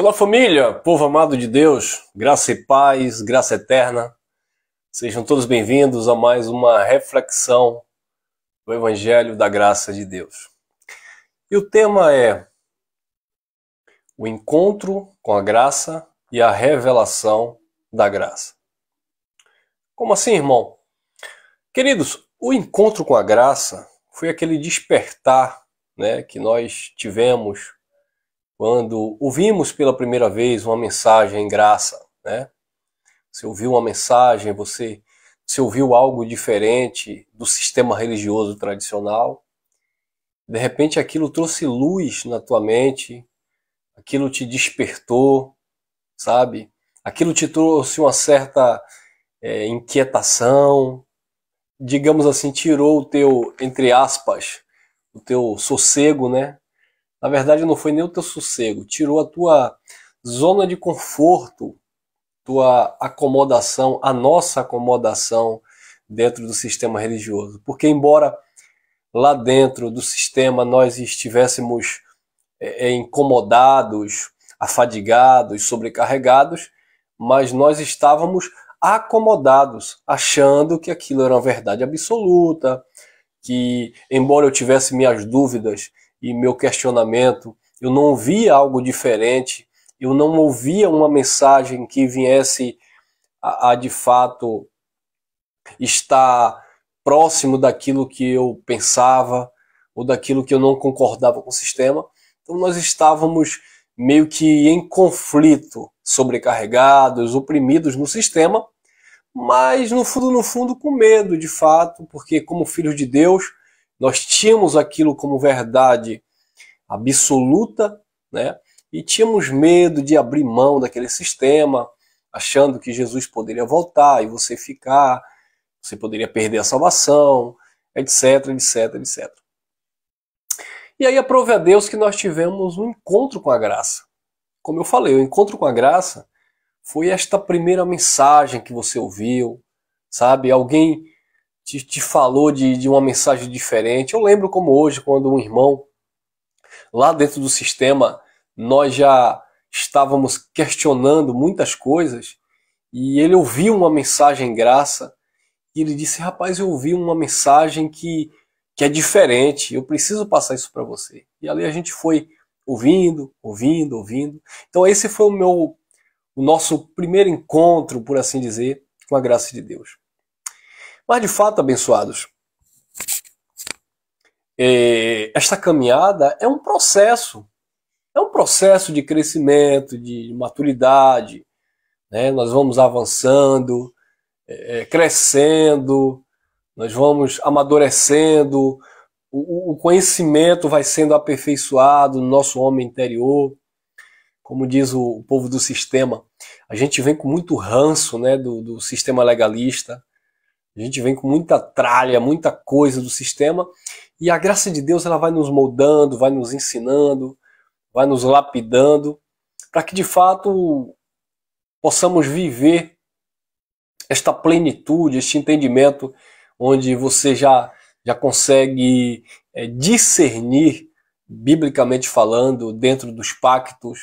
Olá, família, povo amado de Deus, graça e paz, graça eterna. Sejam todos bem-vindos a mais uma reflexão do Evangelho da Graça de Deus. E o tema é o encontro com a graça e a revelação da graça. Como assim, irmão? Queridos, o encontro com a graça foi aquele despertar né, que nós tivemos quando ouvimos pela primeira vez uma mensagem em graça, né? Você ouviu uma mensagem, você, você ouviu algo diferente do sistema religioso tradicional. De repente aquilo trouxe luz na tua mente, aquilo te despertou, sabe? Aquilo te trouxe uma certa é, inquietação, digamos assim, tirou o teu, entre aspas, o teu sossego, né? Na verdade, não foi nem o teu sossego, tirou a tua zona de conforto, tua acomodação, a nossa acomodação dentro do sistema religioso. Porque, embora lá dentro do sistema nós estivéssemos é, é incomodados, afadigados, sobrecarregados, mas nós estávamos acomodados, achando que aquilo era uma verdade absoluta, que, embora eu tivesse minhas dúvidas, e meu questionamento, eu não via algo diferente, eu não ouvia uma mensagem que viesse a, a de fato estar próximo daquilo que eu pensava ou daquilo que eu não concordava com o sistema. Então nós estávamos meio que em conflito, sobrecarregados, oprimidos no sistema, mas no fundo, no fundo, com medo de fato, porque como filhos de Deus, nós tínhamos aquilo como verdade absoluta, né? E tínhamos medo de abrir mão daquele sistema, achando que Jesus poderia voltar e você ficar, você poderia perder a salvação, etc, etc, etc. E aí aprove a Deus que nós tivemos um encontro com a graça. Como eu falei, o encontro com a graça foi esta primeira mensagem que você ouviu, sabe? Alguém te, te falou de, de uma mensagem diferente. Eu lembro como hoje, quando um irmão, lá dentro do sistema, nós já estávamos questionando muitas coisas e ele ouviu uma mensagem graça e ele disse: Rapaz, eu ouvi uma mensagem que, que é diferente, eu preciso passar isso para você. E ali a gente foi ouvindo, ouvindo, ouvindo. Então, esse foi o meu, o nosso primeiro encontro, por assim dizer, com a graça de Deus. Mas de fato, abençoados, é, esta caminhada é um processo, é um processo de crescimento, de maturidade. Né? Nós vamos avançando, é, é, crescendo, nós vamos amadurecendo, o, conhecimento vai sendo aperfeiçoado no nosso homem interior. Como diz o, povo do sistema, a gente vem com muito ranço né, do, do sistema legalista, a gente vem com muita tralha, muita coisa do sistema, e a graça de Deus ela vai nos moldando, vai nos ensinando, vai nos lapidando, para que de fato possamos viver esta plenitude, este entendimento, onde você já, já consegue é, discernir, biblicamente falando, dentro dos pactos,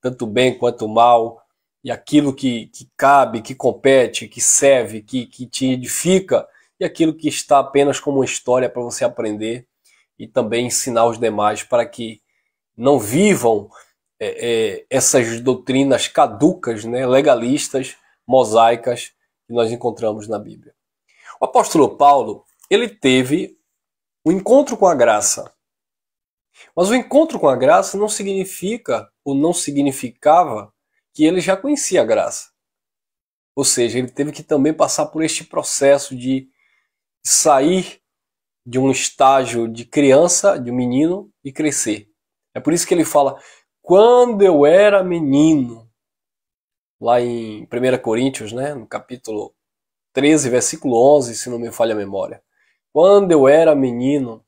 tanto bem quanto mal, e aquilo que, que cabe, que compete, que serve, que, que te edifica, e aquilo que está apenas como uma história para você aprender e também ensinar os demais para que não vivam é, é, essas doutrinas caducas, né, legalistas, mosaicas que nós encontramos na Bíblia. O apóstolo Paulo ele teve o um encontro com a graça, mas o encontro com a graça não significa ou não significava que ele já conhecia a graça. Ou seja, ele teve que também passar por este processo de sair de um estágio de criança, de um menino, e crescer. É por isso que ele fala: quando eu era menino, lá em 1 Coríntios, né, no capítulo 13, versículo 11, se não me falha a memória. Quando eu era menino,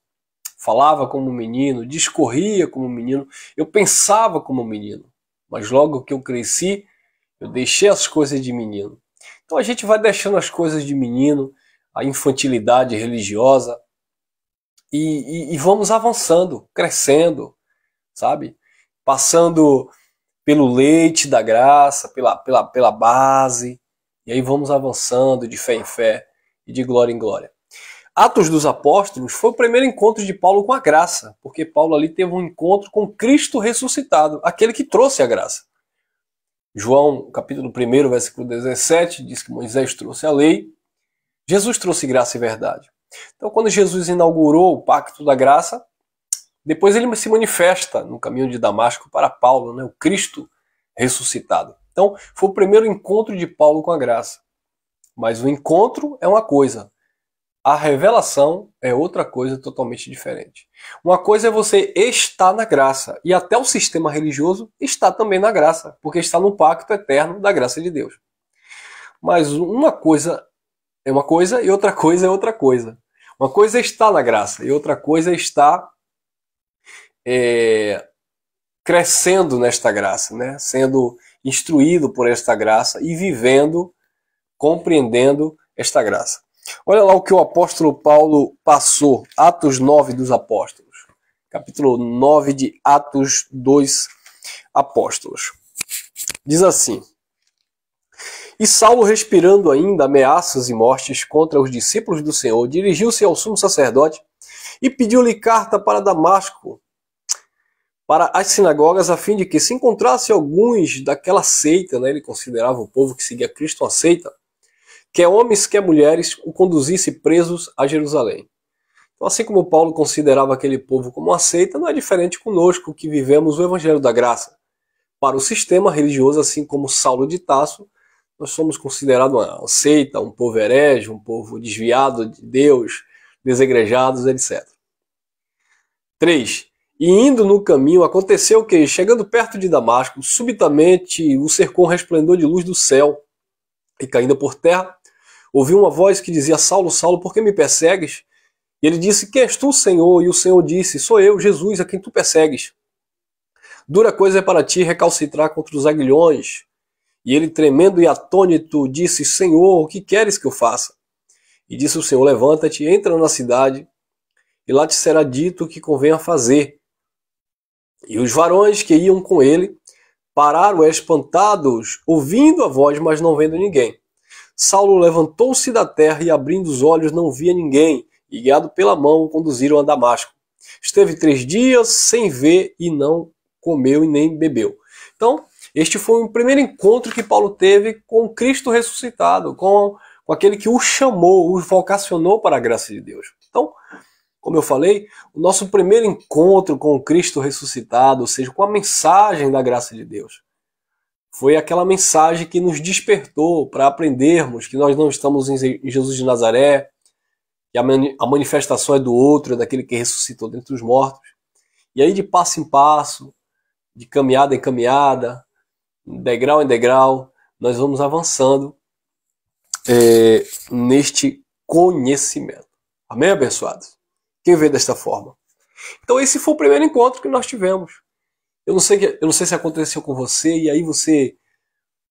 falava como menino, discorria como menino, eu pensava como menino. Mas logo que eu cresci, eu deixei as coisas de menino. Então a gente vai deixando as coisas de menino, a infantilidade religiosa, e, e, e vamos avançando, crescendo, sabe? Passando pelo leite da graça, pela, pela, pela base, e aí vamos avançando de fé em fé e de glória em glória. Atos dos Apóstolos foi o primeiro encontro de Paulo com a graça, porque Paulo ali teve um encontro com Cristo ressuscitado, aquele que trouxe a graça. João, capítulo 1, versículo 17, diz que Moisés trouxe a lei, Jesus trouxe graça e verdade. Então, quando Jesus inaugurou o pacto da graça, depois ele se manifesta no caminho de Damasco para Paulo, né, o Cristo ressuscitado. Então, foi o primeiro encontro de Paulo com a graça. Mas o encontro é uma coisa, a revelação é outra coisa totalmente diferente. Uma coisa é você estar na graça, e até o sistema religioso está também na graça, porque está no pacto eterno da graça de Deus. Mas uma coisa é uma coisa e outra coisa é outra coisa. Uma coisa é estar na graça e outra coisa é estar é, crescendo nesta graça, né? sendo instruído por esta graça e vivendo, compreendendo esta graça. Olha lá o que o apóstolo Paulo passou, Atos 9 dos Apóstolos, capítulo 9 de Atos 2 Apóstolos. Diz assim: E Saulo, respirando ainda ameaças e mortes contra os discípulos do Senhor, dirigiu-se ao sumo sacerdote e pediu-lhe carta para Damasco, para as sinagogas, a fim de que se encontrasse alguns daquela seita, né? ele considerava o povo que seguia Cristo uma seita quer é homens, quer é mulheres, o conduzisse presos a Jerusalém. Então, assim como Paulo considerava aquele povo como uma seita, não é diferente conosco que vivemos o Evangelho da Graça. Para o sistema religioso, assim como Saulo de Tasso, nós somos considerados uma seita, um povo herege, um povo desviado de Deus, desegrejados, etc. 3. E indo no caminho, aconteceu que, chegando perto de Damasco, subitamente o cercou um resplendor de luz do céu, e caindo por terra, ouviu uma voz que dizia: Saulo, Saulo, por que me persegues? E ele disse: Quem és tu, Senhor? E o Senhor disse: Sou eu, Jesus, a quem tu persegues. Dura coisa é para ti recalcitrar contra os aguilhões. E ele, tremendo e atônito, disse: Senhor, o que queres que eu faça? E disse o Senhor: Levanta-te, entra na cidade, e lá te será dito o que convém a fazer. E os varões que iam com ele pararam espantados, ouvindo a voz, mas não vendo ninguém. Saulo levantou-se da terra e, abrindo os olhos, não via ninguém, e guiado pela mão, o conduziram a Damasco. Esteve três dias sem ver e não comeu e nem bebeu. Então, este foi o primeiro encontro que Paulo teve com Cristo ressuscitado, com, com aquele que o chamou, o vocacionou para a graça de Deus. Então, como eu falei, o nosso primeiro encontro com Cristo ressuscitado, ou seja, com a mensagem da graça de Deus foi aquela mensagem que nos despertou para aprendermos que nós não estamos em Jesus de Nazaré, que a manifestação é do outro, é daquele que ressuscitou dentre os mortos. E aí, de passo em passo, de caminhada em caminhada, degrau em degrau, nós vamos avançando é, neste conhecimento. Amém, abençoados? Quem vê desta forma? Então, esse foi o primeiro encontro que nós tivemos. Eu não sei que, eu não sei se aconteceu com você e aí você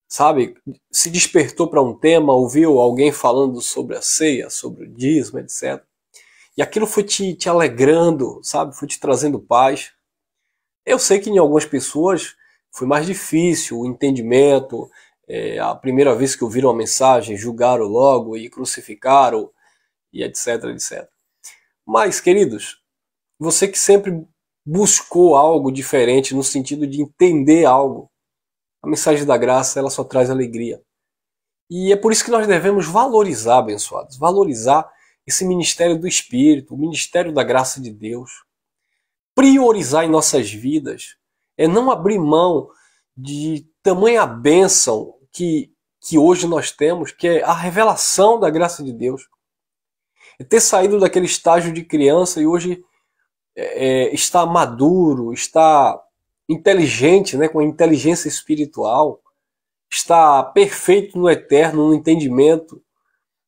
sabe, se despertou para um tema, ouviu alguém falando sobre a ceia, sobre o dízimo, etc. E aquilo foi te, te alegrando, sabe, foi te trazendo paz. Eu sei que em algumas pessoas foi mais difícil o entendimento, é, a primeira vez que ouviram a mensagem, julgaram logo e crucificaram, e etc, etc. Mas, queridos, você que sempre buscou algo diferente no sentido de entender algo. A mensagem da graça, ela só traz alegria. E é por isso que nós devemos valorizar, abençoados, valorizar esse ministério do Espírito, o ministério da graça de Deus. Priorizar em nossas vidas é não abrir mão de tamanha bênção que, que hoje nós temos, que é a revelação da graça de Deus. É ter saído daquele estágio de criança e hoje é, está maduro, está inteligente, né, com a inteligência espiritual, está perfeito no eterno, no entendimento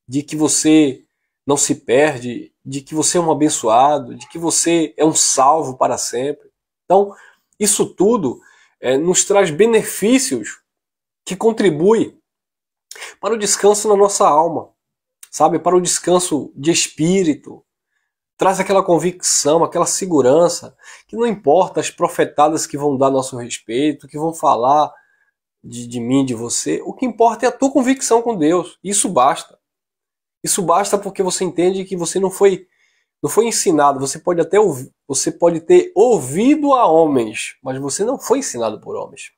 de que você não se perde, de que você é um abençoado, de que você é um salvo para sempre. Então, isso tudo é, nos traz benefícios que contribuem para o descanso na nossa alma, sabe? Para o descanso de espírito, Traz aquela convicção, aquela segurança, que não importa as profetadas que vão dar nosso respeito, que vão falar de, de mim, de você, o que importa é a tua convicção com Deus. Isso basta. Isso basta porque você entende que você não foi não foi ensinado. Você pode até você pode ter ouvido a homens, mas você não foi ensinado por homens.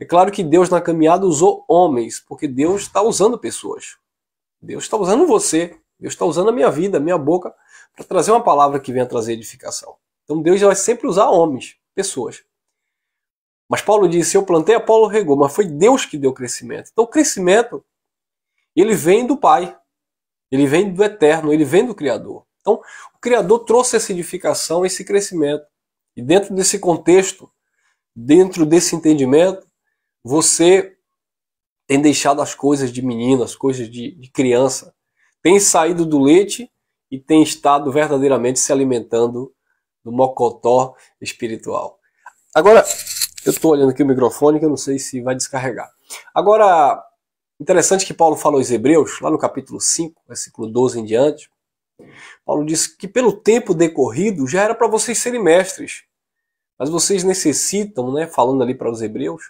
É claro que Deus na caminhada usou homens, porque Deus está usando pessoas. Deus está usando você. Deus está usando a minha vida, a minha boca, para trazer uma palavra que venha trazer edificação. Então Deus vai sempre usar homens, pessoas. Mas Paulo disse: Eu plantei, Apolo regou, mas foi Deus que deu o crescimento. Então o crescimento, ele vem do Pai, ele vem do Eterno, ele vem do Criador. Então o Criador trouxe essa edificação, esse crescimento. E dentro desse contexto, dentro desse entendimento, você tem deixado as coisas de menino, as coisas de, de criança, tem saído do leite e tem estado verdadeiramente se alimentando do mocotó espiritual. Agora, eu estou olhando aqui o microfone que eu não sei se vai descarregar. Agora, interessante que Paulo falou aos Hebreus, lá no capítulo 5, versículo 12 em diante. Paulo diz que pelo tempo decorrido já era para vocês serem mestres, mas vocês necessitam, né, falando ali para os Hebreus,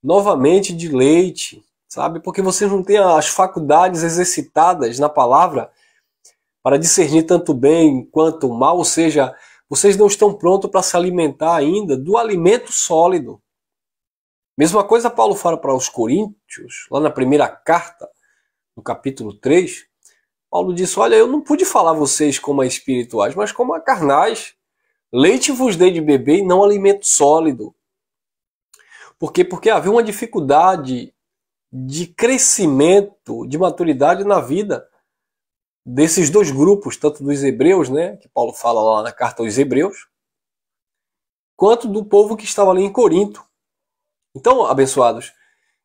novamente de leite sabe? Porque vocês não têm as faculdades exercitadas na palavra para discernir tanto bem quanto mal, ou seja, vocês não estão prontos para se alimentar ainda do alimento sólido. Mesma coisa Paulo fala para os coríntios, lá na primeira carta, no capítulo 3, Paulo disse, olha, eu não pude falar vocês como a espirituais, mas como a carnais. Leite vos dei de beber e não alimento sólido. Por quê? Porque havia uma dificuldade de crescimento, de maturidade na vida desses dois grupos, tanto dos hebreus, né, que Paulo fala lá na carta aos hebreus, quanto do povo que estava ali em Corinto. Então, abençoados,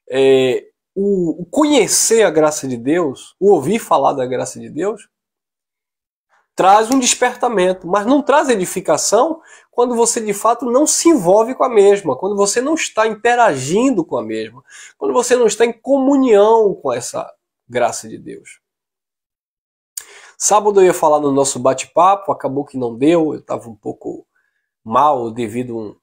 é, o, o conhecer a graça de Deus, o ouvir falar da graça de Deus, traz um despertamento, mas não traz edificação quando você de fato não se envolve com a mesma, quando você não está interagindo com a mesma, quando você não está em comunhão com essa graça de Deus. Sábado eu ia falar no nosso bate-papo, acabou que não deu, eu estava um pouco mal devido a um,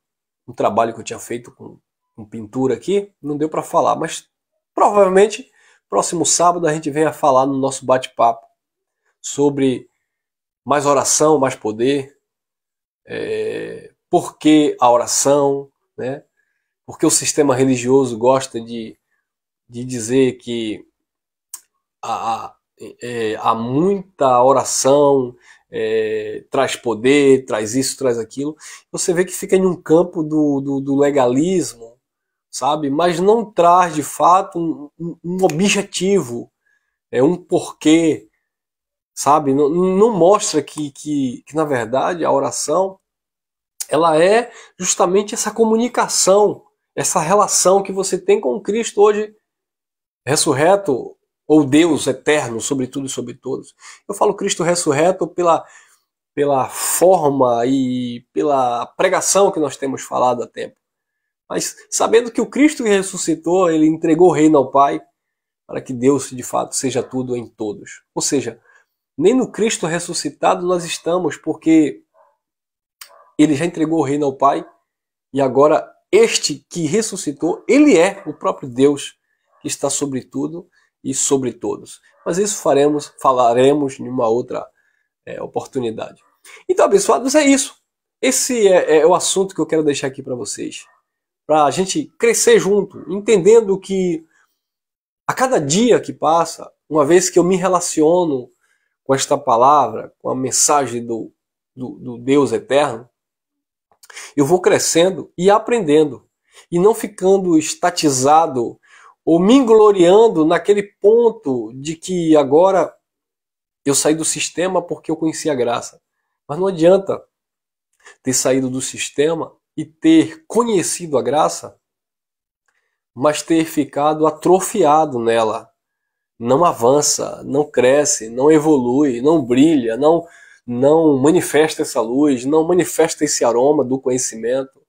um, trabalho que eu tinha feito com, com pintura aqui, não deu para falar, mas provavelmente próximo sábado a gente vem a falar no nosso bate-papo sobre mais oração, mais poder. É, por que a oração? Né? Porque o sistema religioso gosta de, de dizer que há, é, há muita oração, é, traz poder, traz isso, traz aquilo. Você vê que fica em um campo do, do, do legalismo, sabe? Mas não traz de fato um, um objetivo, é um porquê, sabe? Não, não mostra que, que, que, na verdade, a oração ela é justamente essa comunicação, essa relação que você tem com Cristo hoje ressurreto, ou Deus eterno, sobre tudo e sobre todos. Eu falo Cristo ressurreto pela, pela forma e pela pregação que nós temos falado há tempo. Mas sabendo que o Cristo que ressuscitou, ele entregou o reino ao Pai, para que Deus de fato seja tudo em todos. Ou seja, nem no Cristo ressuscitado nós estamos, porque ele já entregou o reino ao Pai e agora este que ressuscitou, ele é o próprio Deus que está sobre tudo e sobre todos. Mas isso faremos, falaremos em uma outra é, oportunidade. Então, abençoados, é isso. Esse é, é o assunto que eu quero deixar aqui para vocês. Para a gente crescer junto, entendendo que a cada dia que passa, uma vez que eu me relaciono com esta palavra, com a mensagem do, do, do Deus eterno, eu vou crescendo e aprendendo, e não ficando estatizado ou me gloriando naquele ponto de que agora eu saí do sistema porque eu conheci a graça. Mas não adianta ter saído do sistema e ter conhecido a graça, mas ter ficado atrofiado nela, não avança, não cresce, não evolui, não brilha, não, não manifesta essa luz, não manifesta esse aroma do conhecimento.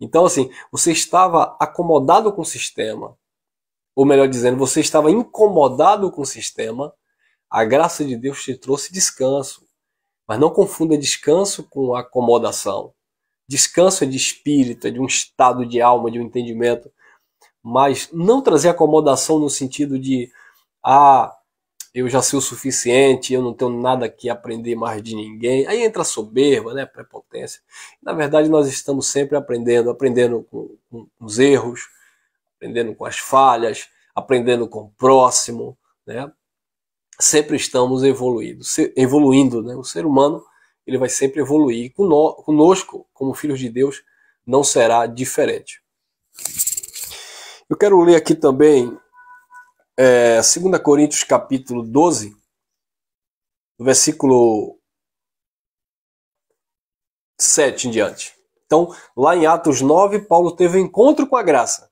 Então, assim, você estava acomodado com o sistema, ou melhor dizendo, você estava incomodado com o sistema, a graça de Deus te trouxe descanso. Mas não confunda descanso com acomodação. Descanso é de espírito, é de um estado de alma, de um entendimento. Mas não trazer acomodação no sentido de ah, eu já sei o suficiente, eu não tenho nada que aprender mais de ninguém. Aí entra a soberba, né, prepotência. Na verdade, nós estamos sempre aprendendo, aprendendo com, com, com os erros, aprendendo com as falhas, aprendendo com o próximo, né? Sempre estamos evoluindo, evoluindo, né? O ser humano ele vai sempre evoluir. Conosco, como filhos de Deus, não será diferente. Eu quero ler aqui também é, 2 Coríntios capítulo 12, versículo 7 em diante. Então, lá em Atos 9, Paulo teve um encontro com a graça.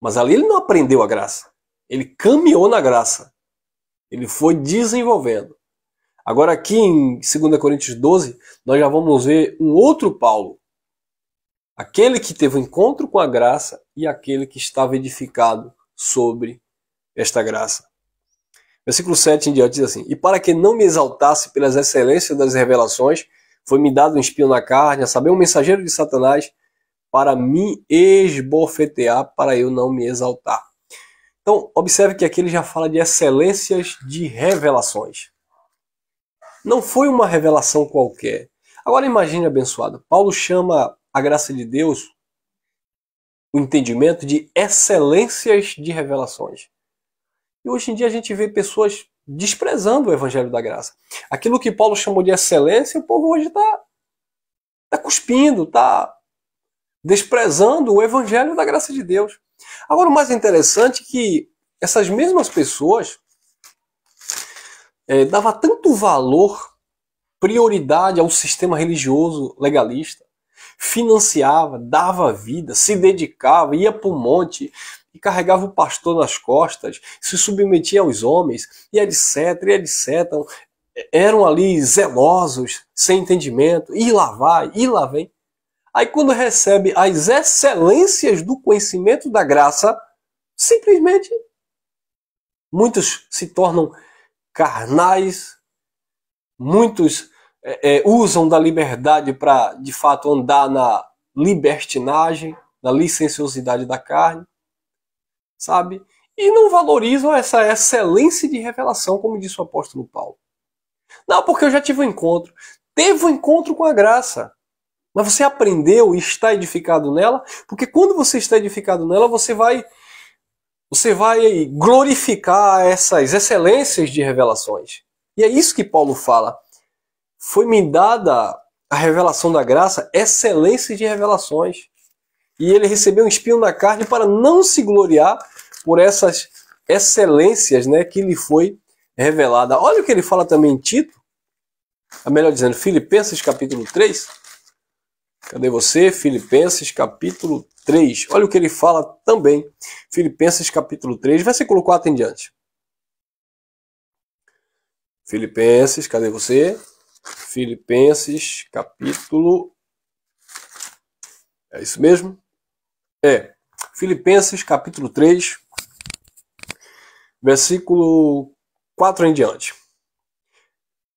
Mas ali ele não aprendeu a graça. Ele caminhou na graça. Ele foi desenvolvendo. Agora, aqui em 2 Coríntios 12, nós já vamos ver um outro Paulo. Aquele que teve o um encontro com a graça e aquele que estava edificado sobre esta graça. Versículo 7 em diante diz assim: E para que não me exaltasse pelas excelências das revelações, foi-me dado um espinho na carne, a saber, um mensageiro de Satanás, para me esbofetear, para eu não me exaltar. Então, observe que aqui ele já fala de excelências de revelações. Não foi uma revelação qualquer. Agora imagine, abençoado, Paulo chama a graça de Deus, o entendimento de excelências de revelações. E hoje em dia a gente vê pessoas desprezando o evangelho da graça. Aquilo que Paulo chamou de excelência, o povo hoje está tá cuspindo, está desprezando o evangelho da graça de Deus. Agora, o mais interessante é que essas mesmas pessoas é, dava tanto valor, prioridade ao sistema religioso legalista, financiava, dava vida, se dedicava, ia para o monte, e carregava o pastor nas costas, se submetia aos homens, e etc, e etc. Eram ali zelosos, sem entendimento, e lá vai, e lá vem. Aí quando recebe as excelências do conhecimento da graça, simplesmente muitos se tornam carnais, muitos é, é, usam da liberdade para de fato andar na libertinagem, na licenciosidade da carne sabe? E não valorizam essa excelência de revelação, como disse o apóstolo Paulo. Não, porque eu já tive um encontro. Teve um encontro com a graça. Mas você aprendeu e está edificado nela, porque quando você está edificado nela, você vai você vai glorificar essas excelências de revelações. E é isso que Paulo fala. Foi me dada a revelação da graça, excelência de revelações e ele recebeu um espinho na carne para não se gloriar por essas excelências né, que lhe foi revelada. Olha o que ele fala também em Tito, a melhor dizendo, Filipenses capítulo 3. Cadê você? Filipenses capítulo 3. Olha o que ele fala também. Filipenses capítulo 3, versículo 4 em diante. Filipenses, cadê você? Filipenses capítulo. É isso mesmo? É, Filipenses capítulo 3, versículo 4 em diante.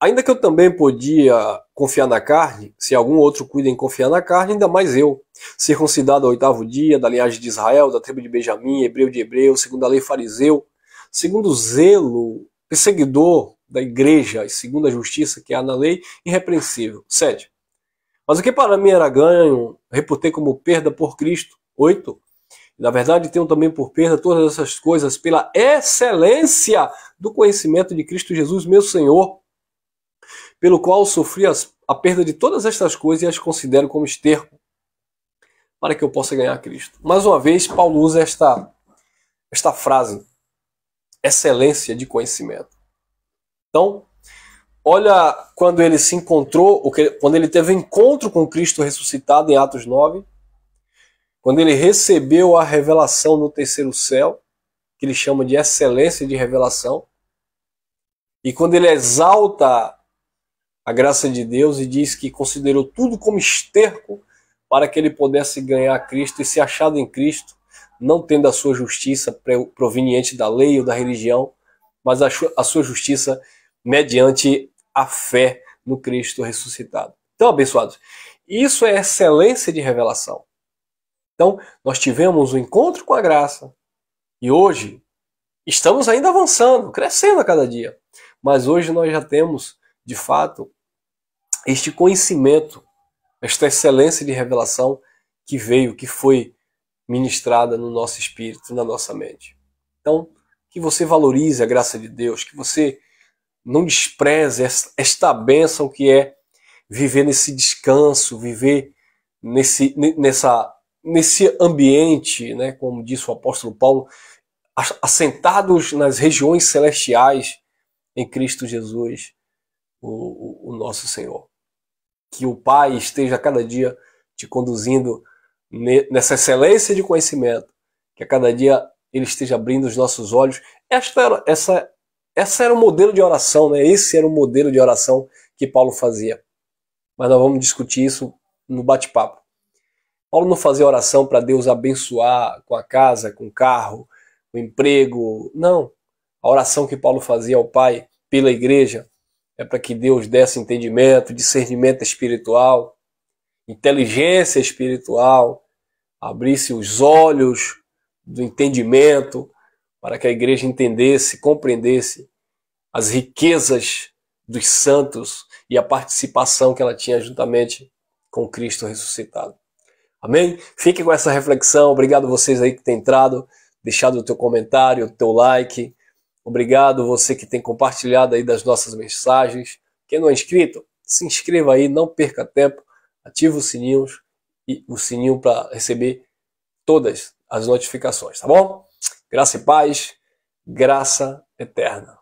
Ainda que eu também podia confiar na carne, se algum outro cuida em confiar na carne, ainda mais eu, circuncidado ao oitavo dia, da linhagem de Israel, da tribo de Benjamim, hebreu de hebreu, segundo a lei fariseu, segundo o zelo, perseguidor da igreja, e segundo a justiça que há na lei, irrepreensível. 7. Mas o que para mim era ganho, reputei como perda por Cristo 8. Na verdade, tenho também por perda todas essas coisas pela excelência do conhecimento de Cristo Jesus, meu Senhor, pelo qual sofri as, a perda de todas estas coisas e as considero como esterco, para que eu possa ganhar Cristo. Mais uma vez, Paulo usa esta, esta frase, excelência de conhecimento. Então, olha quando ele se encontrou, quando ele teve encontro com Cristo ressuscitado em Atos 9, quando ele recebeu a revelação no terceiro céu, que ele chama de excelência de revelação, e quando ele exalta a graça de Deus e diz que considerou tudo como esterco para que ele pudesse ganhar Cristo e se achado em Cristo, não tendo a sua justiça proveniente da lei ou da religião, mas a sua justiça mediante a fé no Cristo ressuscitado. Então, abençoados, isso é excelência de revelação. Então, nós tivemos o um encontro com a graça e hoje estamos ainda avançando, crescendo a cada dia. Mas hoje nós já temos, de fato, este conhecimento, esta excelência de revelação que veio, que foi ministrada no nosso espírito, na nossa mente. Então, que você valorize a graça de Deus, que você não despreze esta bênção que é viver nesse descanso, viver nesse, nessa nesse ambiente, né, como disse o apóstolo Paulo, assentados nas regiões celestiais em Cristo Jesus, o, o, nosso Senhor. Que o Pai esteja cada dia te conduzindo nessa excelência de conhecimento, que a cada dia Ele esteja abrindo os nossos olhos. Esta era, essa, essa era o modelo de oração, né? esse era o modelo de oração que Paulo fazia. Mas nós vamos discutir isso no bate-papo. Paulo não fazia oração para Deus abençoar com a casa, com o carro, com o emprego. Não. A oração que Paulo fazia ao Pai pela igreja é para que Deus desse entendimento, discernimento espiritual, inteligência espiritual, abrisse os olhos do entendimento para que a igreja entendesse, compreendesse as riquezas dos santos e a participação que ela tinha juntamente com Cristo ressuscitado. Amém? Fique com essa reflexão. Obrigado vocês aí que tem entrado, deixado o teu comentário, o teu like. Obrigado você que tem compartilhado aí das nossas mensagens. Quem não é inscrito, se inscreva aí, não perca tempo, Ative os sininhos e o sininho para receber todas as notificações, tá bom? Graça e paz, graça eterna.